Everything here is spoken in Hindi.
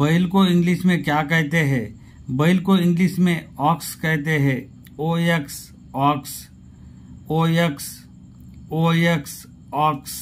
बैल को इंग्लिश में क्या कहते हैं बैल को इंग्लिश में ऑक्स कहते हैं O X ox O X O X aux